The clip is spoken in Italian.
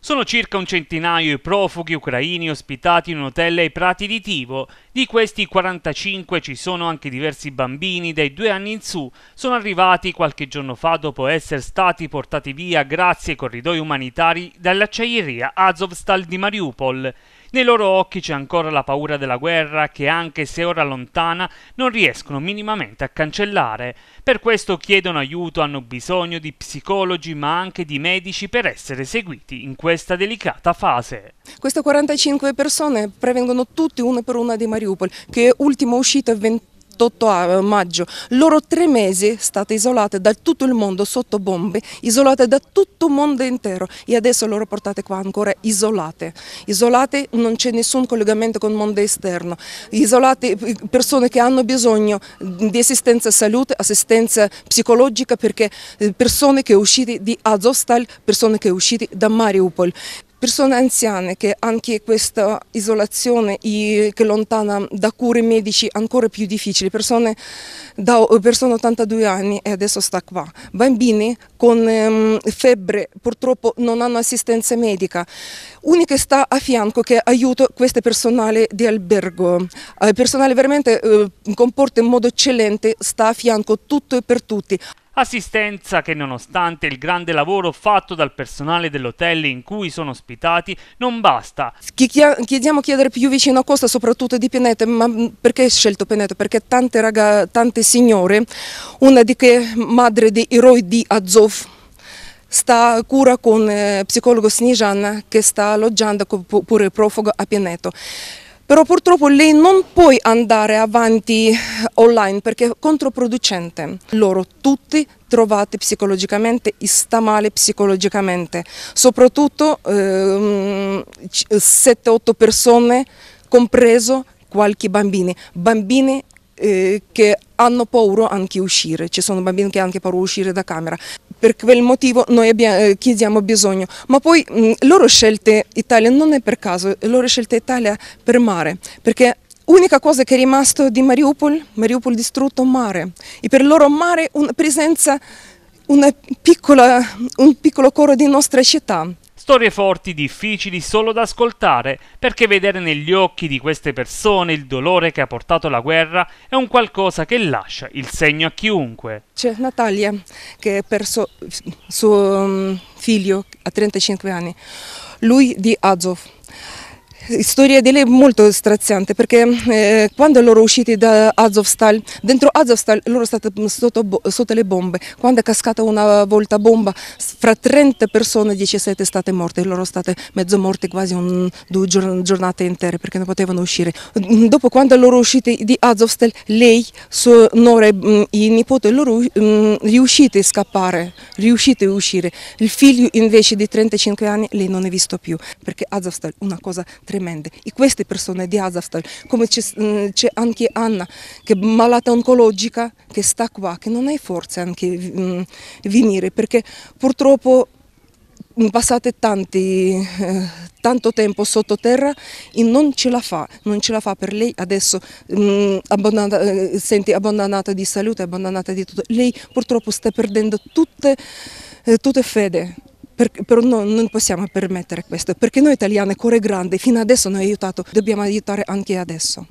Sono circa un centinaio i profughi ucraini ospitati in un hotel ai Prati di Tivo. Di questi 45 ci sono anche diversi bambini dai due anni in su. Sono arrivati qualche giorno fa dopo essere stati portati via grazie ai corridoi umanitari dall'acciaieria Azovstal di Mariupol. Nei loro occhi c'è ancora la paura della guerra che, anche se ora lontana, non riescono minimamente a cancellare. Per questo chiedono aiuto, hanno bisogno di psicologi ma anche di medici per essere seguiti in questa delicata fase. Queste 45 persone prevengono tutti una per una di Mariupol, che è ultima uscita 20 28 eh, maggio, loro tre mesi state isolate da tutto il mondo sotto bombe, isolate da tutto il mondo intero e adesso loro portate qua ancora isolate, isolate non c'è nessun collegamento con il mondo esterno, isolate eh, persone che hanno bisogno di assistenza salute, assistenza psicologica perché eh, persone che uscite di Azostal, persone che uscite da Mariupol persone anziane che anche questa isolazione che lontana da cure medici ancora più difficili, persone, da, persone 82 anni e adesso sta qua, bambini con ehm, febbre purtroppo non hanno assistenza medica, unica sta a fianco che aiuta questo personale di albergo, il eh, personale veramente eh, comporta in modo eccellente, sta a fianco tutto e per tutti. Assistenza che nonostante il grande lavoro fatto dal personale dell'hotel in cui sono ospitati non basta. Chiediamo chiedere più vicino a Costa, soprattutto di Pianeta, ma perché scelto Pianeta? Perché tante, raga, tante signore, una di che madre di eroi di Azov, sta cura con eh, psicologo Snijana che sta alloggiando pure profugo a Pianeta. Però purtroppo lei non può andare avanti eh, online perché è controproducente. Loro tutti trovate psicologicamente sta male psicologicamente. Soprattutto ehm, 7-8 eh, persone, compreso qualche bambini. Bambini eh, che hanno paura anche uscire, ci sono bambini che hanno anche paura uscire da camera. Per quel motivo noi abbiamo, eh, chiediamo bisogno, ma poi mh, loro scelte Italia non è per caso, loro scelte Italia per mare, perché l'unica cosa che è rimasta di Mariupol, Mariupol distrutto mare, e per loro mare una presenza, una piccola, un piccolo coro di nostra città. Storie forti, difficili solo da ascoltare, perché vedere negli occhi di queste persone il dolore che ha portato la guerra è un qualcosa che lascia il segno a chiunque. C'è Natalia che ha perso suo mm, figlio a 35 anni, lui di Azov Storia di lei molto straziante perché eh, quando loro usciti da Azovstal, dentro Azovstal loro state sotto, le bombe, quando è cascata una volta bomba, fra 30 persone 17 state morte, loro state mezzo morte quasi un, due giornate intere perché non potevano uscire. Mm, dopo quando loro usciti di Azovstal, lei, sua nora e mm, il nipote loro mh, mm, riuscite a scappare, riuscite a uscire. Il figlio invece di 35 anni lei non è visto più perché Azovstal è una cosa tremenda tremende e queste persone di Azovstal, come mm, c'è anche Anna che è malata oncologica, che sta qua, che non ha forza anche di mm, venire perché purtroppo mm, passate tanti, eh, tanto tempo sottoterra e non ce la fa, non ce la fa per lei adesso, mh, abbandonata, eh, senti abbandonata di salute, abbandonata di tutto, lei purtroppo sta perdendo tutte, eh, tutte fede per, per, no, non possiamo permettere questo, perché noi italiani, cuore grande, fino adesso non abbiamo aiutato, dobbiamo aiutare anche adesso.